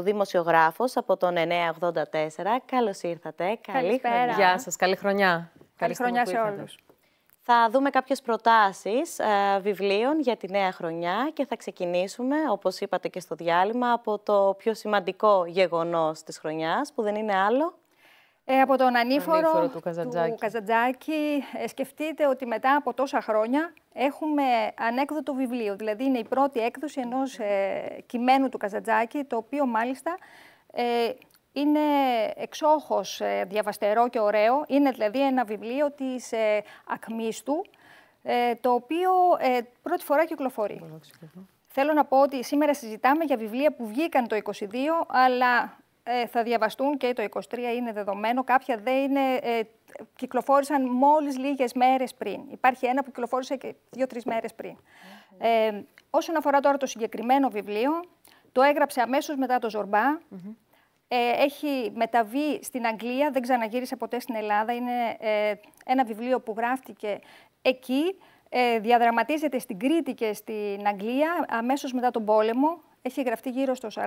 Ο δημοσιογράφος από τον 984. Καλώς ήρθατε. Καλή χρονιά. Γεια σας. Καλή χρονιά. Καλή χρονιά σε όλους. Θα δούμε κάποιες προτάσεις ε, βιβλίων για τη νέα χρονιά και θα ξεκινήσουμε, όπως είπατε και στο διάλειμμα, από το πιο σημαντικό γεγονός της χρονιάς, που δεν είναι άλλο ε, από τον ανήφορο, του Καζαντζάκη. Ε, σκεφτείτε ότι μετά από τόσα χρόνια Έχουμε ανέκδοτο βιβλίο, δηλαδή είναι η πρώτη έκδοση ενός ε, κειμένου του Καζαντζάκη, το οποίο μάλιστα ε, είναι εξόχως ε, διαβαστερό και ωραίο. Είναι δηλαδή ένα βιβλίο της ε, ακμής του, το οποίο πρώτη φορά κυκλοφορεί. Θέλω να πω ότι σήμερα συζητάμε για βιβλία που βγήκαν το 22, αλλά ε, θα διαβαστούν και το 23 είναι δεδομένο. Κάποια δεν είναι, ε, κυκλοφόρησαν μόλις λίγες μέρες πριν. Υπάρχει ένα που κυκλοφόρησε και δύο-τρεις μέρες πριν. Ε, όσον αφορά τώρα το συγκεκριμένο βιβλίο, το έγραψε αμέσως μετά το ζορμπα ε, Έχει μεταβεί στην Αγγλία, δεν ξαναγύρισε ποτέ στην Ελλάδα. Είναι ε, ένα βιβλίο που γράφτηκε εκεί. Διαδραματίζεται στην Κρήτη και στην Αγγλία αμέσως μετά τον πόλεμο έχει γραφτεί γύρω στο 45,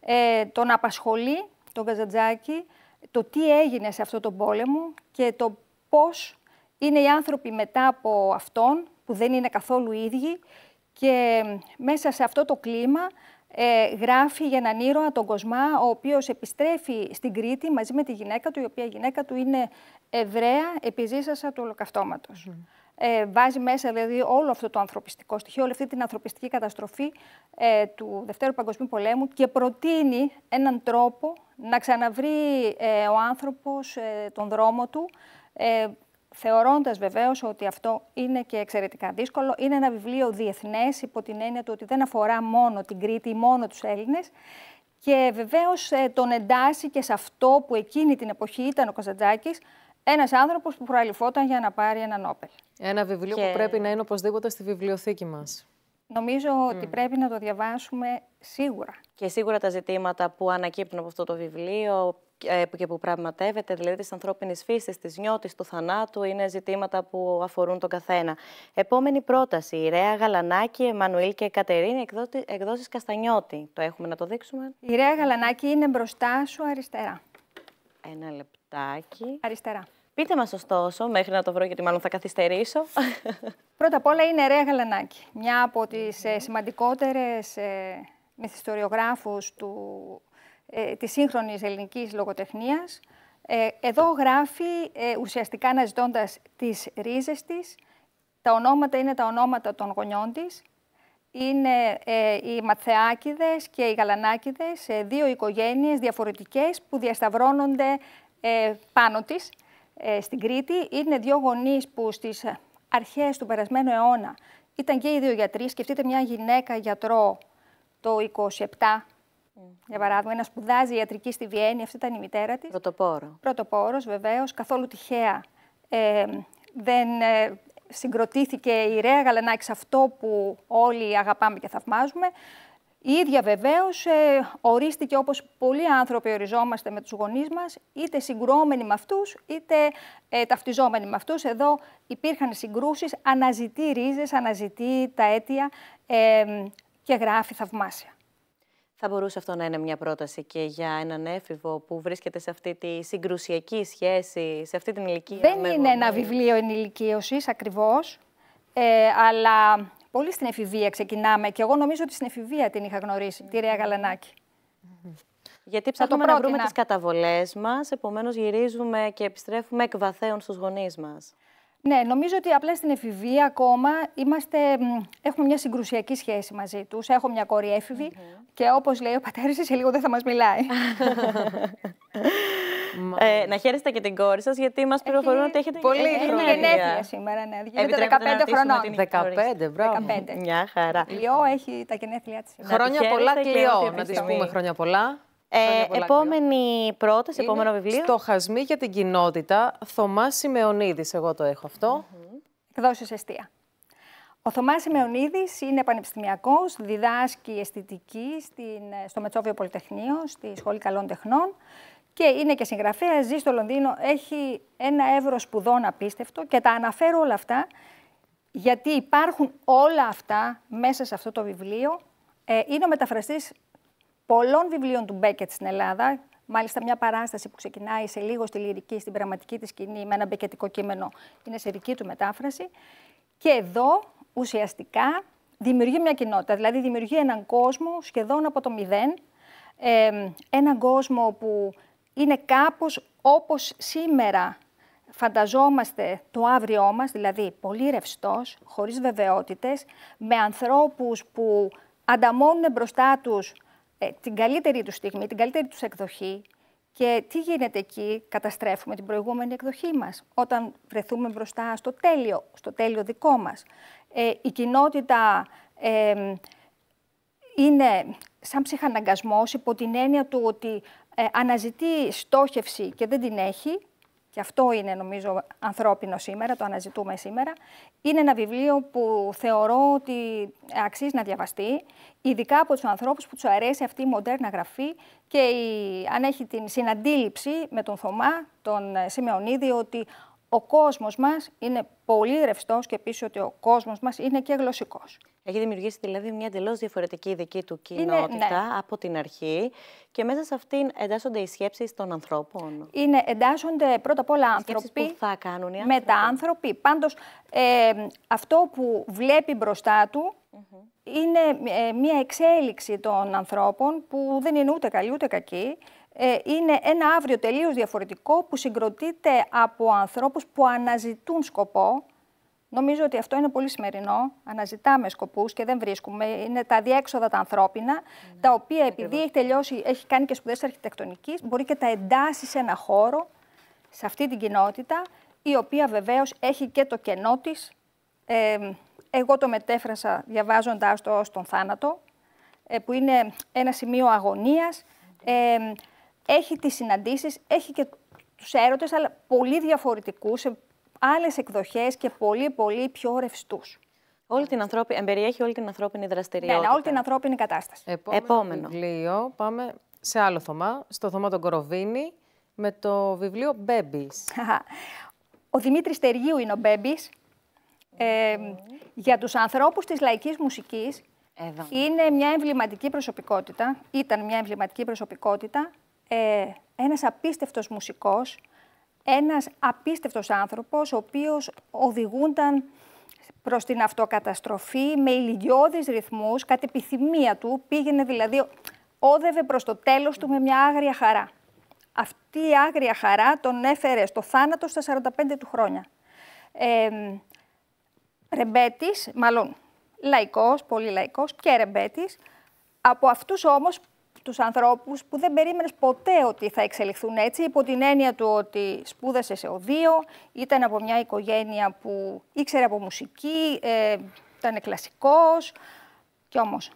ε, τον απασχολεί τον Καζαντζάκη, το τι έγινε σε αυτό τον πόλεμο και το πώς είναι οι άνθρωποι μετά από αυτόν, που δεν είναι καθόλου ίδιοι, και μέσα σε αυτό το κλίμα ε, γράφει για έναν ήρωα τον Κοσμά, ο οποίος επιστρέφει στην Κρήτη μαζί με τη γυναίκα του, η οποία γυναίκα του είναι Εβραία επιζήσασα του ολοκαυτώματος ε, βάζει μέσα δηλαδή, όλο αυτό το ανθρωπιστικό στοιχείο, όλη αυτή την ανθρωπιστική καταστροφή ε, του Δευτέρου Παγκοσμίου Πολέμου και προτείνει έναν τρόπο να ξαναβρει ε, ο άνθρωπος ε, τον δρόμο του, θεωρώντας βεβαίως ότι αυτό είναι και εξαιρετικά δύσκολο. Είναι ένα βιβλίο διεθνές υπό την έννοια του ότι δεν αφορά μόνο την Κρήτη ή μόνο τους Έλληνες και βεβαίως τον εντάσσει και σε αυτό που εκείνη την εποχή ήταν ο Καζαντζάκης, ένας άνθρωπος που προαλειφόταν για να πάρει ένα Νόπελ. Ένα βιβλίο που πρέπει να είναι οπωσδήποτε στη βιβλιοθήκη μας. Νομίζω ότι πρέπει να το διαβάσουμε σίγουρα. Και σίγουρα τα ζητήματα που ανακύπτουν από αυτό το βιβλίο ε, και που πραγματεύεται, δηλαδή της ανθρώπινης φύσης, της νιώτης, του θανάτου, είναι ζητήματα που αφορούν τον καθένα. Επόμενη πρόταση, η Ρέα Γαλανάκη, Εμμανουήλ και Κατερίνη, εκδόσεις Καστανιώτη. Το έχουμε να το δείξουμε. Η Ρέα Γαλανάκη είναι μπροστά σου αριστερά. Ένα λεπτάκι. Αριστερά. Πείτε μας ωστόσο, μέχρι να το βρω γιατί μάλλον θα καθυστερήσω. Πρώτα απ' όλα είναι Ρέα Γαλανάκη, μια από τις ε, σημαντικότερες ε, μυθιστοριογράφους του, ε, της σύγχρονης ελληνικής λογοτεχνίας. Ε, εδώ γράφει ουσιαστικά αναζητώντας τις ρίζες της. Τα ονόματα είναι τα ονόματα των γονιών της. Είναι οι Ματθεάκηδες και οι Γαλανάκηδες, δύο οικογένειες διαφορετικές που διασταυρώνονται πάνω της. Ε, στην Κρήτη. Είναι δύο γονείς που στις αρχές του περασμένου αιώνα ήταν και οι δύο γιατροί. Σκεφτείτε μια γυναίκα γιατρό το 27, για παράδειγμα, να σπουδάζει ιατρική στη Βιέννη, αυτή ήταν η μητέρα της. Πρωτοπόρο. Πρωτοπόρος, βεβαίως, καθόλου τυχαία. Ε, δεν ε, συγκροτήθηκε η Ρέα Γαλανάκης σε αυτό που όλοι αγαπάμε και θαυμάζουμε. Η ίδια βεβαίως ε, ορίστηκε όπως πολλοί άνθρωποι οριζόμαστε με τους γονείς μας, είτε συγκρουόμενοι με αυτούς, είτε ε, ταυτιζόμενοι με αυτούς. Εδώ υπήρχαν συγκρούσεις, αναζητεί ρίζες, αναζητεί τα αίτια και γράφει θαυμάσια. Θα μπορούσε αυτό να είναι μια πρόταση και για έναν έφηβο που βρίσκεται σε αυτή τη συγκρουσιακή σχέση, σε αυτή την ηλικία. Δεν είναι ένα βιβλίο ενηλικίωσης ακριβώς, ε, αλλά πολύ στην εφηβεία ξεκινάμε και εγώ νομίζω ότι στην εφηβεία την είχα γνωρίσει, τη Ρέα Γαλανάκη. Γιατί ψάχνουμε να βρούμε τις καταβολές μας, επομένως γυρίζουμε και επιστρέφουμε εκ βαθέων στους γονείς μας. Ναι, νομίζω ότι απλά στην εφηβεία ακόμα είμαστε, έχουμε μια συγκρουσιακή σχέση μαζί τους. Έχω μια κόρη έφηβη και όπως λέει ο πατέρας, σε λίγο δεν θα μας μιλάει. ε, να χαίρεστε και την κόρη σας, γιατί μας ε, πληροφορούν ε, ότι έχετε πολύ χρόνια. γενέθλια σήμερα, ναι. Γίνεται 15 χρονών. 15, μπράβο. Μια χαρά. Κλειό έχει τα γενέθλιά της. Χρόνια πολλά, κλειό. Να της πούμε χρόνια πολλά. Ε, επόμενη πρόταση, επόμενο βιβλίο. χασμί για την κοινότητα. Θωμάς Σιμεωνίδης, εγώ το έχω αυτό. Mm-hmm. Εκδόσεις Εστία. Ο Θωμάς Σιμεωνίδης είναι πανεπιστημιακός, διδάσκει αισθητική στην, στο Μετσόβιο Πολυτεχνείο, στη Σχολή Καλών Τεχνών και είναι και συγγραφέα, ζει στο Λονδίνο, έχει ένα εύρο σπουδών απίστευτο και τα αναφέρω όλα αυτά γιατί υπάρχουν όλα αυτά μέσα σε αυτό το βιβλίο. Ε, είναι ο μεταφραστής πολλών βιβλίων του Μπέκετ στην Ελλάδα, Μάλιστα, μια παράσταση που ξεκινάει σε λίγο στη λυρική, στην πραγματική της σκηνή, με ένα μπεκετικό κείμενο, είναι σε δική του μετάφραση. Και εδώ ουσιαστικά δημιουργεί μια κοινότητα, δηλαδή δημιουργεί έναν κόσμο σχεδόν από το μηδέν. Ε, έναν κόσμο που είναι κάπως όπως σήμερα φανταζόμαστε το αύριό μας, δηλαδή πολύ ρευστός, χωρίς βεβαιότητες, με ανθρώπους που ανταμώνουν μπροστά τους ε, την καλύτερη τους στιγμή, την καλύτερη τους εκδοχή και τι γίνεται εκεί, καταστρέφουμε την προηγούμενη εκδοχή μας όταν βρεθούμε μπροστά στο τέλειο, στο τέλειο δικό μας. Ε, η κοινότητα ε, είναι σαν ψυχαναγκασμός υπό την έννοια του ότι ε, αναζητεί στόχευση και δεν την έχει, και αυτό είναι νομίζω ανθρώπινο σήμερα, το αναζητούμε σήμερα, είναι ένα βιβλίο που θεωρώ ότι αξίζει να διαβαστεί, ειδικά από τους ανθρώπους που τους αρέσει αυτή η μοντέρνα γραφή και η, αν έχει την συναντήληψη με τον Θωμά, τον ε, Σιμεωνίδη, ότι ο κόσμος μας είναι πολύ ρευστός και επίσης ότι ο κόσμος μας είναι και γλωσσικός. Έχει δημιουργήσει δηλαδή μια εντελώς διαφορετική δική του κοινότητα ναι. από την αρχή και μέσα σε αυτήν εντάσσονται οι σκέψεις των ανθρώπων. Είναι, εντάσσονται πρώτα απ' όλα άνθρωποι. Που θα κάνουν οι άνθρωποι. Μετά άνθρωποι. Πάντω, ε, αυτό που βλέπει μπροστά του είναι ε, μια εξέλιξη των ανθρώπων που δεν είναι ούτε καλή ούτε κακή. Ε, είναι ένα αύριο τελείως διαφορετικό που συγκροτείται από ανθρώπους που αναζητούν σκοπό. Νομίζω ότι αυτό είναι πολύ σημερινό. Αναζητάμε σκοπούς και δεν βρίσκουμε. Είναι τα διέξοδα τα ανθρώπινα, ναι. τα οποία επειδή έχει τελειώσει, έχει κάνει και σπουδές αρχιτεκτονικής, μπορεί και τα εντάσσει σε ένα χώρο, σε αυτή την κοινότητα, η οποία βεβαίως έχει και το κενό της, Ε, εγώ το μετέφρασα διαβάζοντάς το ως τον θάνατο, ε, που είναι ένα σημείο αγωνίας, ε, έχει τις συναντήσεις, έχει και τους έρωτες, αλλά πολύ διαφορετικούς, σε άλλες εκδοχές και πολύ πολύ πιο ρευστούς. Όλη την ανθρώπι... Εμπεριέχει όλη την ανθρώπινη δραστηριότητα. Ναι, ναι όλη την ανθρώπινη κατάσταση. Επόμενο, Επόμενο. βιβλίο, πάμε σε άλλο θωμά, στο θωμά τον Κοροβίνη, με το βιβλίο «Μπέμπις». ο Δημήτρης Τεργίου είναι ο Μπέμπις. Ε, για τους ανθρώπους της λαϊκής μουσικής, Εδώ. είναι μια εμβληματική προσωπικότητα, ήταν μια εμβληματική προσωπικότητα, ε, ένας απίστευτος μουσικός, ένας απίστευτος άνθρωπος, ο οποίος οδηγούνταν προς την αυτοκαταστροφή με ηλικιώδεις ρυθμούς, κατ' επιθυμία του, πήγαινε δηλαδή, όδευε προς το τέλος του με μια άγρια χαρά. Αυτή η άγρια χαρά τον έφερε στο θάνατο στα 45 του χρόνια. Ε, ρεμπέτης, μάλλον λαϊκός, πολύ λαϊκός και ρεμπέτης, από αυτούς όμως τους ανθρώπους που δεν περίμενες ποτέ ότι θα εξελιχθούν έτσι, υπό την έννοια του ότι σπούδασε σε οδείο, ήταν από μια οικογένεια που ήξερε από μουσική, ε, ήταν κλασικός, κι όμως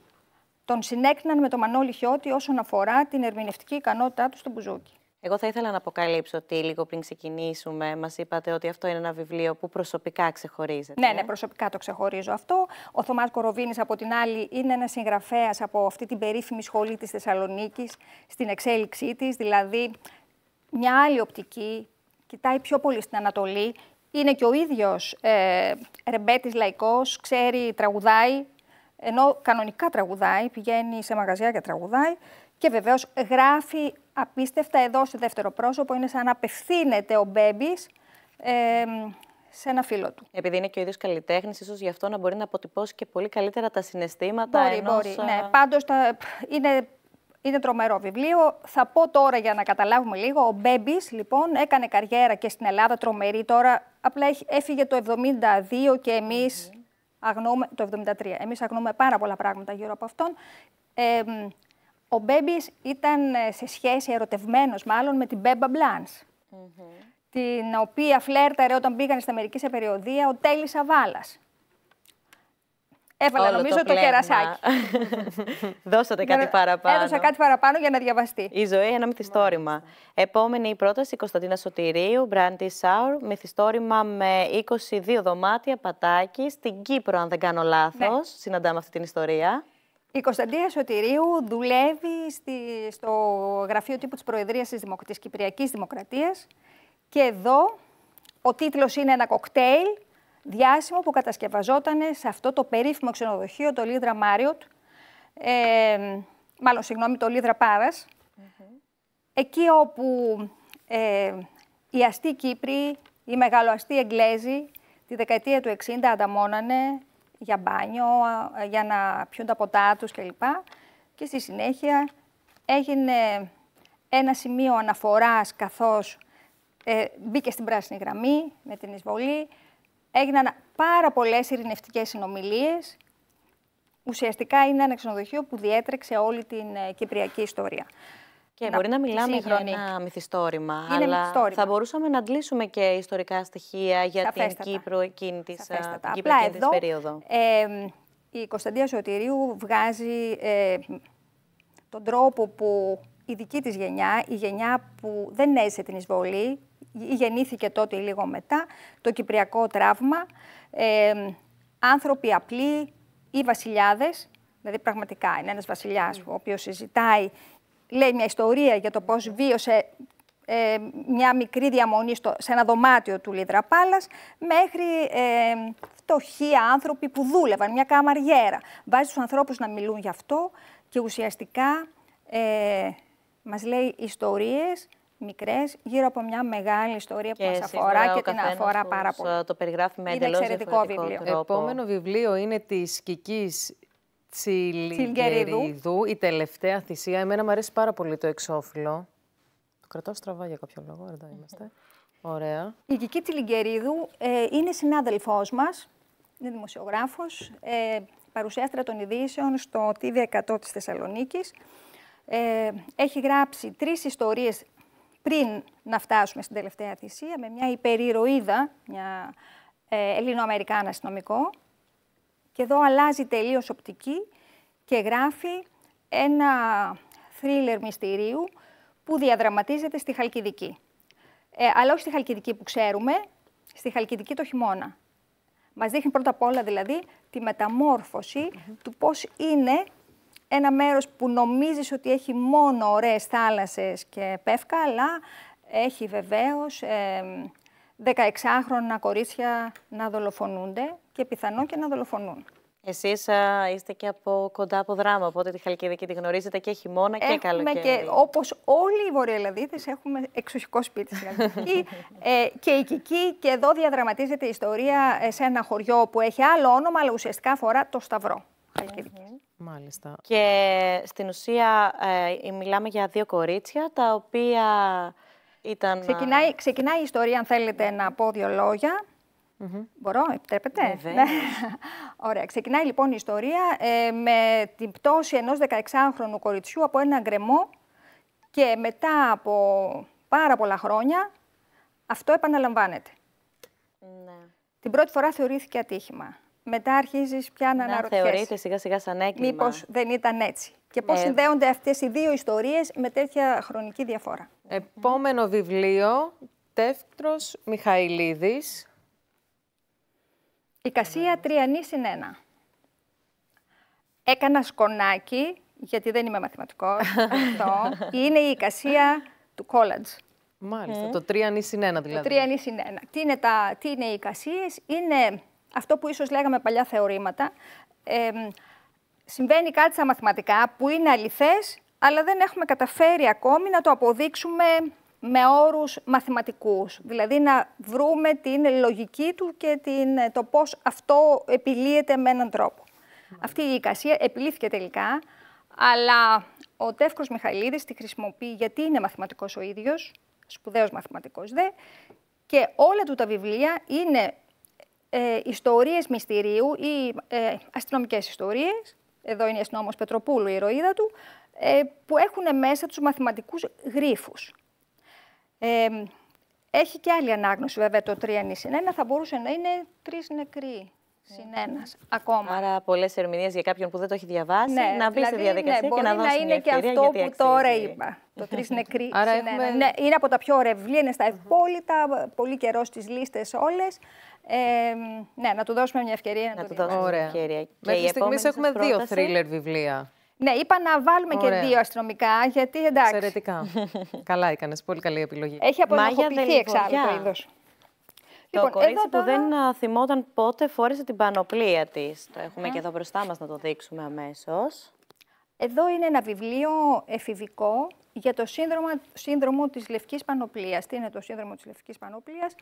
τον συνέκναν με τον Μανώλη Χιώτη όσον αφορά την ερμηνευτική ικανότητά του στον Μπουζούκι. Εγώ θα ήθελα να αποκαλύψω ότι λίγο πριν ξεκινήσουμε, μας είπατε ότι αυτό είναι ένα βιβλίο που προσωπικά ξεχωρίζεται. Ναι, ναι, προσωπικά το ξεχωρίζω αυτό. Ο Θωμάς Κοροβίνης, από την άλλη, είναι ένας συγγραφέας από αυτή την περίφημη σχολή της Θεσσαλονίκης, στην εξέλιξή της, δηλαδή μια άλλη οπτική, κοιτάει πιο πολύ στην Ανατολή. Είναι και ο ίδιος ε, ρεμπέτης λαϊκός, ξέρει, τραγουδάει, ενώ κανονικά τραγουδάει, πηγαίνει σε μαγαζιά και τραγουδάει. Και βεβαίως γράφει απίστευτα εδώ σε δεύτερο πρόσωπο. Είναι σαν να απευθύνεται ο μπέμπι ε, σε ένα φίλο του. Επειδή είναι και ο ίδιος καλλιτέχνης, ίσως γι' αυτό να μπορεί να αποτυπώσει και πολύ καλύτερα τα συναισθήματα. Μπορεί, ενός... μπορεί. Ναι, ε, πάντως είναι, είναι τρομερό βιβλίο. Θα πω τώρα για να καταλάβουμε λίγο. Ο Μπέμπης, λοιπόν, έκανε καριέρα και στην Ελλάδα τρομερή. Τώρα απλά έφυγε το 72 και εμείς. Mm το 73. Εμεί αγνοούμε πάρα πολλά πράγματα γύρω από αυτόν. Ε, ο Μπέμπης ήταν ε, σε σχέση ερωτευμένος, μάλλον με την Μπέμπα μπλαν την οποία φλέρταρε όταν πήγαν στα Αμερική σε περιοδία ο Τέλης Αβάλας. Έβαλα νομίζω το, κερασάκι. Δώσατε κάτι παραπάνω. Έδωσα κάτι παραπάνω για να διαβαστεί. Η ζωή ένα μυθιστόρημα. Επόμενη η πρόταση Κωνσταντίνα Σωτηρίου, Brandy Sour, μυθιστόρημα με 22 δωμάτια πατάκι στην Κύπρο, αν δεν κάνω λάθος. Ναι. Συναντάμε αυτή την ιστορία. Η Κωνσταντία Σωτηρίου δουλεύει στη, στο γραφείο τύπου της Προεδρίας της, Δημοκρατίας της Κυπριακής Δημοκρατίας και εδώ ο τίτλος είναι ένα κοκτέιλ διάσημο που κατασκευαζόταν σε αυτό το περίφημο ξενοδοχείο, το Λίδρα Μάριοτ, ε, μάλλον συγγνώμη, το Λίδρα Πάρας, εκεί όπου ε, οι αστεί Κύπροι, οι μεγαλοαστεί Εγγλέζοι, τη δεκαετία του 60 ανταμώνανε για μπάνιο, ε, για να πιούν τα ποτά τους κλπ. Και στη συνέχεια έγινε ένα σημείο αναφοράς καθώς ε, μπήκε στην πράσινη γραμμή με την εισβολή. Έγιναν πάρα πολλές ειρηνευτικές συνομιλίες. Ουσιαστικά είναι ένα ξενοδοχείο που διέτρεξε όλη την ε, κυπριακή ιστορία. Και μπορεί να μιλάμε για ένα μυθιστόρημα, αλλά θα μπορούσαμε να αντλήσουμε και ιστορικά στοιχεία για την Κύπρο εκείνη της περίοδο. Ε, η Κωνσταντία Σωτηρίου βγάζει ε, τον τρόπο που η δική της γενιά, η γενιά που δεν έζησε την εισβολή, γεννήθηκε τότε ή λίγο μετά, το κυπριακό τραύμα, ε, άνθρωποι απλοί ή βασιλιάδες, δηλαδή πραγματικά είναι ένας βασιλιάς ο οποίος συζητάει λέει μια ιστορία για το πώς βίωσε ε, μια μικρή διαμονή στο, σε ένα δωμάτιο του Λίδρα Πάλας, μέχρι ε, φτωχοί άνθρωποι που δούλευαν, μια καμαριέρα. Βάζει τους ανθρώπους να μιλούν γι' αυτό και ουσιαστικά ε, μας λέει ιστορίες μικρές γύρω από μια μεγάλη ιστορία που μας αφορά και την αφορά πάρα ε, πολύ. Το περιγράφει με εντελώς διαφορετικό βιβλίο. Επόμενο βιβλίο είναι της Κικής Τσιλιγκερίδου, η τελευταία θυσία. Εμένα μου αρέσει πάρα πολύ το εξώφυλλο. Το κρατάω στραβά για κάποιο λόγο, εδώ είμαστε. Ωραία. Η Κική Τσιλιγκερίδου ε, είναι συνάδελφός μας, είναι δημοσιογράφος, ε, παρουσιάστρα των ειδήσεων στο TV100 της Θεσσαλονίκης. Ε, έχει γράψει τρεις ιστορίες πριν να φτάσουμε στην τελευταία θυσία, με μια υπερηρωίδα, μια ε, Ελληνοαμερικάνα αστυνομικό, και εδώ αλλάζει τελείως οπτική και γράφει ένα θρίλερ μυστηρίου που διαδραματίζεται στη Χαλκιδική. Ε, αλλά όχι στη Χαλκιδική που ξέρουμε, στη Χαλκιδική το χειμώνα. Μας δείχνει πρώτα απ' όλα δηλαδή τη μεταμόρφωση του πώς είναι ένα μέρος που νομίζεις ότι έχει μόνο ωραίες θάλασσες και πέφκα, αλλά έχει βεβαίως ε, 16χρονα κορίτσια να δολοφονούνται και πιθανόν και να δολοφονούν. Εσείς είστε και από κοντά από δράμα, οπότε τη Χαλκιδική τη γνωρίζετε και χειμώνα και καλοκαίρι. Και, όπως όλοι οι Βορειοελλαδίτες έχουμε εξοχικό σπίτι στην Χαλκιδική ε, και η Κική και εδώ διαδραματίζεται η ιστορία ε, σε ένα χωριό που έχει άλλο όνομα, αλλά ουσιαστικά αφορά το Σταυρό. Χαλκιδική. Μάλιστα. Και στην ουσία ε, μιλάμε για δύο κορίτσια τα οποία ήταν... Ε, ξεκινάει, ξεκινάει η ιστορία, αν θέλετε να πω δύο λόγια. Mm -hmm. Μπορώ, επιτρέπετε. Ναι. Ωραία. Ξεκινάει λοιπόν η ιστορία ε, με την πτώση ενός 16χρονου κοριτσιού από ένα γκρεμό και μετά από πάρα πολλά χρόνια αυτό επαναλαμβάνεται. Ναι. Την πρώτη φορά θεωρήθηκε ατύχημα. Μετά αρχίζεις πια να, να αναρωτιέσαι. Θεωρείται σιγά σιγά σαν έγκλημα. Μήπως δεν ήταν έτσι. Και πώς ε, συνδέονται αυτές οι δύο ιστορίες με τέτοια χρονική διαφορά. Επόμενο βιβλίο, Τεύκτρος Μιχαηλίδης. Η Κασία Τριανή συν Έκανα σκονάκι, γιατί δεν είμαι μαθηματικός, αυτό. Είναι η Κασία του κόλατζ. Μάλιστα, ε. το τριανή συν δηλαδή. Το τριανή συν Τι είναι, τα, τι είναι οι κασίες είναι αυτό που ίσως λέγαμε παλιά θεωρήματα. συμβαίνει κάτι στα μαθηματικά που είναι αληθές αλλά δεν έχουμε καταφέρει ακόμη να το αποδείξουμε με όρους μαθηματικούς. Δηλαδή να βρούμε την λογική του και την, το πώς αυτό επιλύεται με έναν τρόπο. Αυτή η εικασία επιλύθηκε τελικά, αλλά ο Τεύκρος Μιχαηλίδης τη χρησιμοποιεί γιατί είναι μαθηματικός ο ίδιος, σπουδαίος μαθηματικός δε, και όλα του τα βιβλία είναι ε, ιστορίες μυστηρίου ή ε, αστυνομικές ιστορίες, εδώ είναι η αστυνόμος Πετροπούλου η ηρωίδα του, ε, που έχουν μέσα τους μαθηματικούς γρίφους. Ε, έχει και άλλη ανάγνωση βέβαια το 3 συν 1, θα μπορούσε να είναι 3 νεκροί συν 1. Ναι. ακόμα. Άρα πολλές ερμηνείες για κάποιον που δεν το έχει διαβάσει, ναι, να μπει δηλαδή, στη ναι, διαδικασία ναι, και να δώσει να είναι και αυτό που τώρα είπα. Το 3 νεκροί Άρα συν έχουμε... Ναι, είναι από τα πιο ωραία βιβλία, είναι στα ευπόλυτα, πολύ καιρό στις λίστες όλες. Ε, ναι, να του δώσουμε μια ευκαιρία να, να το του δώσουμε μια ευκαιρία. Και Μέχρι στιγμή έχουμε δύο θρίλερ βιβλία. Ναι, είπα να βάλουμε Ωραία. και δύο αστυνομικά, γιατί εντάξει. Εξαιρετικά. Καλά έκανες, πολύ καλή επιλογή. Έχει απονοχοποιηθεί εξάλλου το είδος. Το λοιπόν, κορίτσι που δεν θυμόταν πότε φόρεσε την πανοπλία της. Το έχουμε και εδώ μπροστά μας να το δείξουμε αμέσως. Εδώ είναι ένα βιβλίο εφηβικό για το σύνδρομο, σύνδρομο της λευκής πανοπλίας. Τι είναι το σύνδρομο της λευκής πανοπλίας.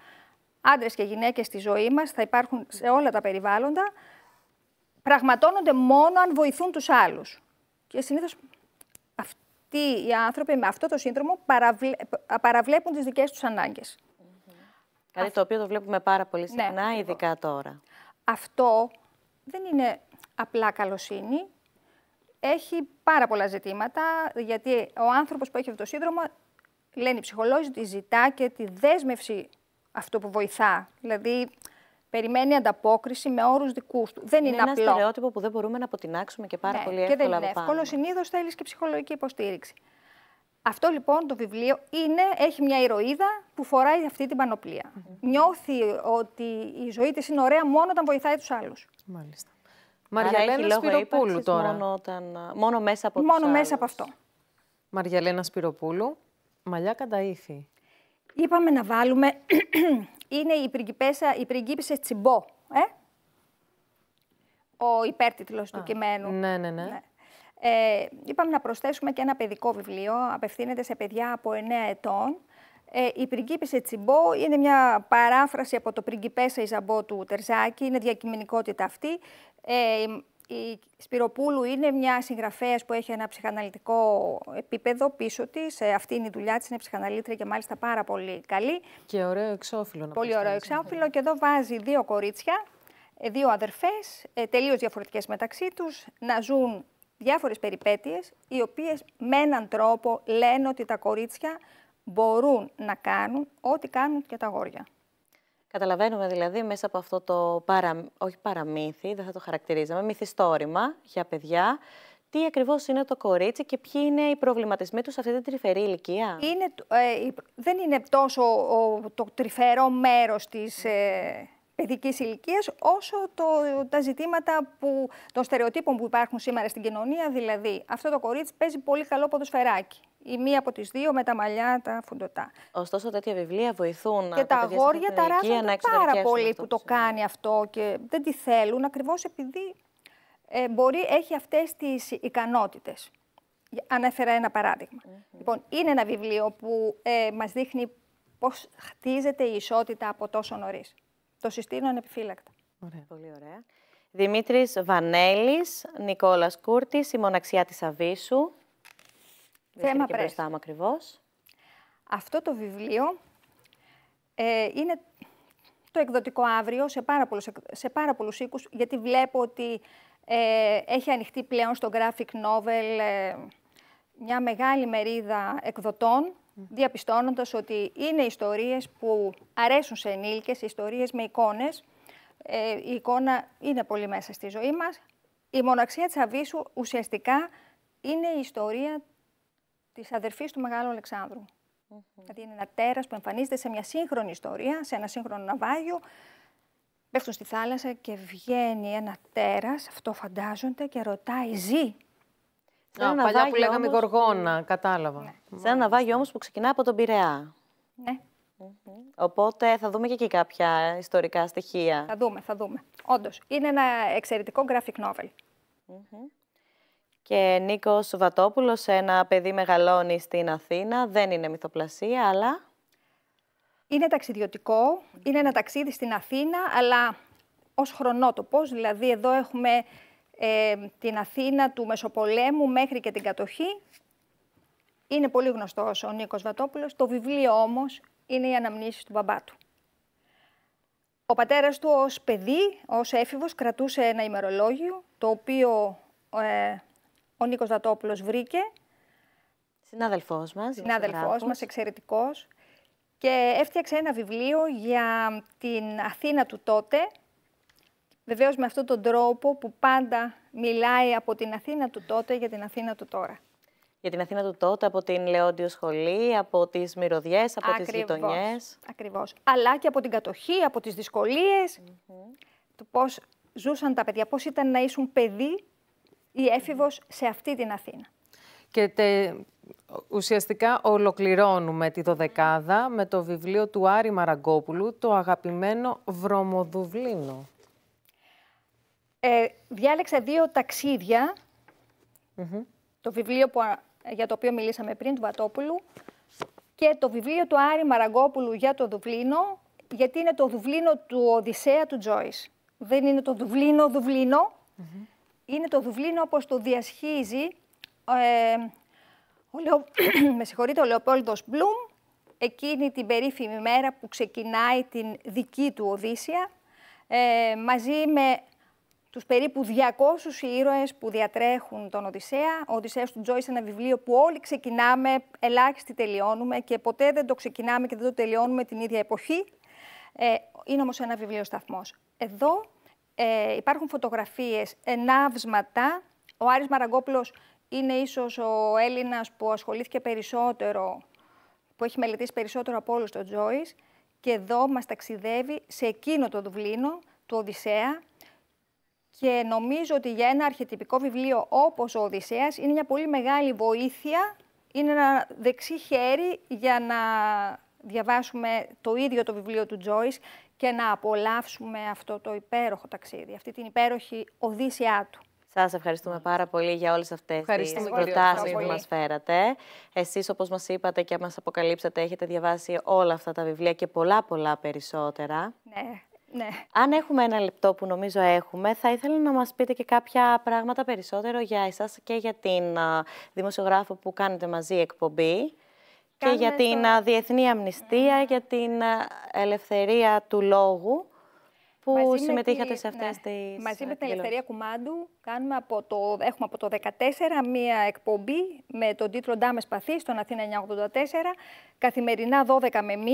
Άντρες και γυναίκες στη ζωή μας θα υπάρχουν σε όλα τα περιβάλλοντα. Πραγματώνονται μόνο αν βοηθούν τους άλλους. Και συνήθως αυτοί οι άνθρωποι με αυτό το σύνδρομο παραβλε... παραβλέπουν τις δικές τους ανάγκες. Mm Κάτι το οποίο το βλέπουμε πάρα πολύ ναι. συχνά, ναι, ειδικά τώρα. Αυτό δεν είναι απλά καλοσύνη. Έχει πάρα πολλά ζητήματα, γιατί ο άνθρωπος που έχει αυτό το σύνδρομο, λένε οι ψυχολόγοι, τη ζητά και τη δέσμευση αυτό που βοηθά. Δηλαδή, περιμένει ανταπόκριση με όρους δικούς του. Δεν είναι, είναι απλό. Είναι ένα στερεότυπο που δεν μπορούμε να αποτινάξουμε και πάρα ναι, πολύ εύκολα. Και δεν είναι εύκολο. Συνήθως θέλεις και ψυχολογική υποστήριξη. Αυτό λοιπόν το βιβλίο είναι, έχει μια ηρωίδα που φοράει αυτή την πανοπλία. Mm Νιώθει ότι η ζωή της είναι ωραία μόνο όταν βοηθάει τους άλλους. Μάλιστα. Μαριαλένα Σπυροπούλου τώρα. Μόνο, όταν, μόνο μέσα από Μόνο μέσα από αυτό. Μαριαλένα Σπυροπούλου, μαλλιά κατά ήθη. Είπαμε να βάλουμε είναι η, η πριγκίπισσα Τσιμπό. Ε? Ο υπέρτιτλος του κειμένου. Ναι, ναι, ναι. ναι. Ε, είπαμε να προσθέσουμε και ένα παιδικό βιβλίο, απευθύνεται σε παιδιά από 9 ετών. Ε, η πριγκίπισσα Τσιμπό είναι μια παράφραση από το πριγκιπέσα Ιζαμπό του Τερζάκη, είναι διακειμενικότητα αυτή. Ε, η Σπυροπούλου είναι μια συγγραφέας που έχει ένα ψυχαναλυτικό επίπεδο πίσω της. Ε, αυτή είναι η δουλειά της, είναι ψυχαναλήτρια και μάλιστα πάρα πολύ καλή. Και ωραίο εξώφυλλο. Να πολύ ωραίο εξώφυλλο. Και εδώ βάζει δύο κορίτσια, ε, δύο αδερφές, ε, τελείως διαφορετικές μεταξύ τους, να ζουν διάφορες περιπέτειες, οι οποίες με έναν τρόπο λένε ότι τα κορίτσια μπορούν να κάνουν ό,τι κάνουν και τα αγόρια. Καταλαβαίνουμε δηλαδή μέσα από αυτό το παρα, όχι παραμύθι, δεν θα το χαρακτηρίζαμε, μυθιστόρημα για παιδιά, τι ακριβώς είναι το κορίτσι και ποιοι είναι οι προβληματισμοί τους σε αυτή την τρυφερή ηλικία. Είναι, ε, δεν είναι τόσο το τρυφερό μέρος της. Ε, παιδικής ηλικίας, όσο το, τα ζητήματα που, των στερεοτύπων που υπάρχουν σήμερα στην κοινωνία. Δηλαδή, αυτό το κορίτσι παίζει πολύ καλό ποδοσφαιράκι. Η μία από τις δύο με τα μαλλιά, τα φουντοτά. Ωστόσο, τέτοια βιβλία βοηθούν. Και τα αγόρια ταράζονται πάρα πολύ που το κάνει αυτό και δεν τη θέλουν, ακριβώς επειδή ε, μπορεί, έχει αυτές τις ικανότητες. Ανέφερα ένα παράδειγμα. Λοιπόν, είναι ένα βιβλίο που ε, μας δείχνει πώς χτίζεται η ισότητα από τόσο νωρίς. Το συστήνω ανεπιφύλακτα. Ωραία. Πολύ ωραία. Δημήτρης Βανέλης, Νικόλας Κούρτης, η μοναξιά της Αβίσου. Θέμα πρέπει. μπροστά μου Αυτό το βιβλίο ε, είναι το εκδοτικό αύριο σε πάρα πολλούς, σε πάρα πολλούς οίκους, γιατί βλέπω ότι ε, έχει ανοιχτεί πλέον στο graphic novel ε, μια μεγάλη μερίδα εκδοτών διαπιστώνοντας ότι είναι ιστορίες που αρέσουν σε ενήλικες, ιστορίες με εικόνες. Ε, η εικόνα είναι πολύ μέσα στη ζωή μας. Η μοναξία της Αβίσου ουσιαστικά είναι η ιστορία της αδερφής του Μεγάλου Αλεξάνδρου. Δηλαδή είναι ένα τέρας που εμφανίζεται σε μια σύγχρονη ιστορία, σε ένα σύγχρονο ναυάγιο. Πέφτουν στη θάλασσα και βγαίνει ένα τέρας, αυτό φαντάζονται, και ρωτάει «Ζει, σε παλιά που λέγαμε όμως... γοργόνα, κατάλαβα. Ναι. Σε ένα ναυάγιο όμως που ξεκινά από τον Πειραιά. Ναι. Οπότε θα δούμε και εκεί κάποια ιστορικά στοιχεία. Θα δούμε, θα δούμε. Όντως, είναι ένα εξαιρετικό graphic novel. Και Νίκος Βατόπουλο, ένα παιδί μεγαλώνει στην Αθήνα. Δεν είναι μυθοπλασία, αλλά. Είναι ταξιδιωτικό. Είναι ένα ταξίδι στην Αθήνα, αλλά ως χρονότοπος. Δηλαδή, εδώ έχουμε ε, την Αθήνα του Μεσοπολέμου μέχρι και την κατοχή. Είναι πολύ γνωστός ο Νίκος Βατόπουλος. Το βιβλίο όμως είναι οι αναμνήσεις του μπαμπά του. Ο πατέρας του ως παιδί, ως έφηβος, κρατούσε ένα ημερολόγιο, το οποίο ε, ο Νίκος Βατόπουλος βρήκε. Συνάδελφός μας. Συνάδελφός μας, εξαιρετικός. Και έφτιαξε ένα βιβλίο για την Αθήνα του τότε, Βεβαίως με αυτόν τον τρόπο που πάντα μιλάει από την Αθήνα του τότε για την Αθήνα του τώρα. Για την Αθήνα του τότε, από την Λεόντιο Σχολή, από τις μυρωδιές, από Ακριβώς. τις γειτονιές. Ακριβώς. Αλλά και από την κατοχή, από τις δυσκολίες, mm -hmm. πώς ζούσαν τα παιδιά, πώς ήταν να ήσουν παιδί ή έφηβος σε αυτή την Αθήνα. Και τε, ουσιαστικά ολοκληρώνουμε τη δωδεκάδα με το βιβλίο του Άρη Μαραγκόπουλου, το αγαπημένο Βρωμοδουβλίνο. Ε, διάλεξα δύο Το βιβλίο που, για το οποίο μιλήσαμε πριν, του Βατόπουλου, και το βιβλίο του Άρη Μαραγκόπουλου για το Δουβλίνο, γιατί είναι το Δουβλίνο του Οδυσσέα του Τζόι. Δεν είναι το Δουβλίνο είναι το Δουβλίνο όπως το διασχίζει ε, ο Λεο... με συγχωρείτε, ο Λεοπόλδος Μπλουμ, εκείνη την περίφημη μέρα που ξεκινάει την δική του Οδύσσια, ε, μαζί με τους περίπου 200 ήρωες που διατρέχουν τον Οδυσσέα. Ο Οδυσσέας του Τζόης είναι ένα βιβλίο που όλοι ξεκινάμε, ελάχιστοι τελειώνουμε και ποτέ δεν το ξεκινάμε και δεν το τελειώνουμε την ίδια εποχή. Ε, είναι όμως ένα βιβλίο σταθμός. Εδώ ε, υπάρχουν φωτογραφίες, ενάβσματα. Ο Άρης Μαραγκόπλος είναι ίσως ο Έλληνας που ασχολήθηκε περισσότερο, που έχει μελετήσει περισσότερο από όλους τον Τζόης και εδώ μας ταξιδεύει σε εκείνο το Δουβλίνο του Οδυσσέα, και νομίζω ότι για ένα αρχιτυπικό βιβλίο όπως ο Οδυσσέας είναι μια πολύ μεγάλη βοήθεια, είναι ένα δεξί χέρι για να διαβάσουμε το ίδιο το βιβλίο του Τζόις και να απολαύσουμε αυτό το υπέροχο ταξίδι, αυτή την υπέροχη Οδύσσια του. Σας ευχαριστούμε πάρα πολύ για όλες αυτές τις προτάσει που μας φέρατε. Εσείς, όπως μας είπατε και μας αποκαλύψατε, έχετε διαβάσει όλα αυτά τα βιβλία και πολλά πολλά περισσότερα. Ναι. Ναι. Αν έχουμε ένα λεπτό που νομίζω έχουμε, θα ήθελα να μας πείτε και κάποια πράγματα περισσότερο για εσάς και για την α, δημοσιογράφο που κάνετε μαζί εκπομπή και ναι. για την διεθνή αμνηστία, για την ελευθερία του λόγου που μαζί συμμετείχατε τη... σε αυτές ναι. τις... Μαζί με την Ελευθερία Κουμάντου κάνουμε από το... έχουμε από το 14 μία εκπομπή με τον τίτλο «Ντάμε Σπαθή» στον Αθήνα 984, καθημερινά 12 με 1.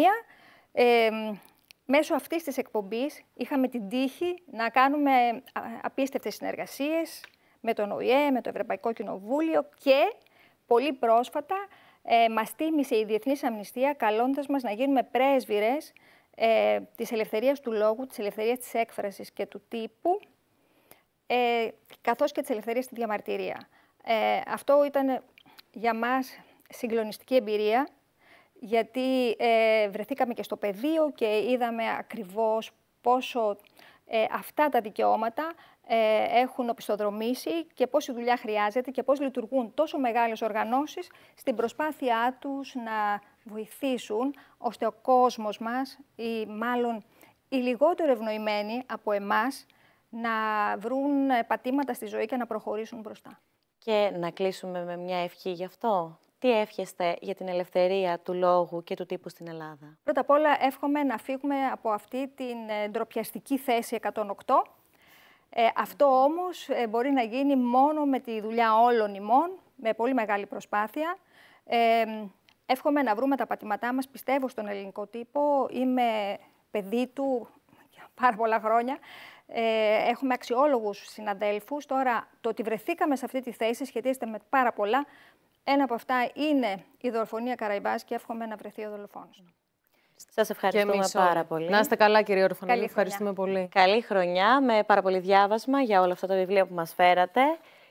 Ε, Μέσω αυτής της εκπομπής είχαμε την τύχη να κάνουμε απίστευτες συνεργασίες με τον ΟΗΕ, με το Ευρωπαϊκό Κοινοβούλιο και πολύ πρόσφατα ε, μας τίμησε η Διεθνής Αμνηστία καλώντας μας να γίνουμε πρέσβυρες ε, της ελευθερίας του λόγου, της ελευθερίας της έκφρασης και του τύπου, ε, καθώς και της ελευθερίας στη διαμαρτυρία. Ε, αυτό ήταν για μας συγκλονιστική εμπειρία γιατί ε, βρεθήκαμε και στο πεδίο και είδαμε ακριβώς πόσο ε, αυτά τα δικαιώματα ε, έχουν οπισθοδρομήσει και πόση δουλειά χρειάζεται και πώς λειτουργούν τόσο μεγάλες οργανώσεις στην προσπάθειά τους να βοηθήσουν ώστε ο κόσμος μας ή μάλλον οι λιγότερο ευνοημένοι από εμάς να βρουν πατήματα στη ζωή και να προχωρήσουν μπροστά. Και να κλείσουμε με μια ευχή γι' αυτό. Τι εύχεστε για την ελευθερία του λόγου και του τύπου στην Ελλάδα. Πρώτα απ' όλα εύχομαι να φύγουμε από αυτή την ε, ντροπιαστική θέση 108. Ε, αυτό όμως ε, μπορεί να γίνει μόνο με τη δουλειά όλων ημών, με πολύ μεγάλη προσπάθεια. Ε, εύχομαι να βρούμε τα πατήματά μας, πιστεύω στον ελληνικό τύπο. Είμαι παιδί του για πάρα πολλά χρόνια. Ε, έχουμε αξιόλογους συναδέλφους. Τώρα, το ότι βρεθήκαμε σε αυτή τη θέση σχετίζεται με πάρα πολλά ένα από αυτά είναι η δολοφονία Καραϊμπάς και εύχομαι να βρεθεί ο δολοφόνος. Σας ευχαριστούμε πάρα πολύ. Να είστε καλά, κύριε Καλή Ευχαριστούμε πολύ. Καλή χρονιά με πάρα πολύ διάβασμα για όλα αυτά τα βιβλία που μας φέρατε.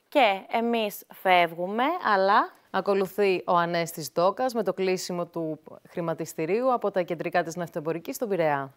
Και εμεί φεύγουμε, αλλά. Ακολουθεί ο Ανέστης Δόκας με το κλείσιμο του χρηματιστηρίου από τα κεντρικά της Ναυτεμπορική στον Πειραιά.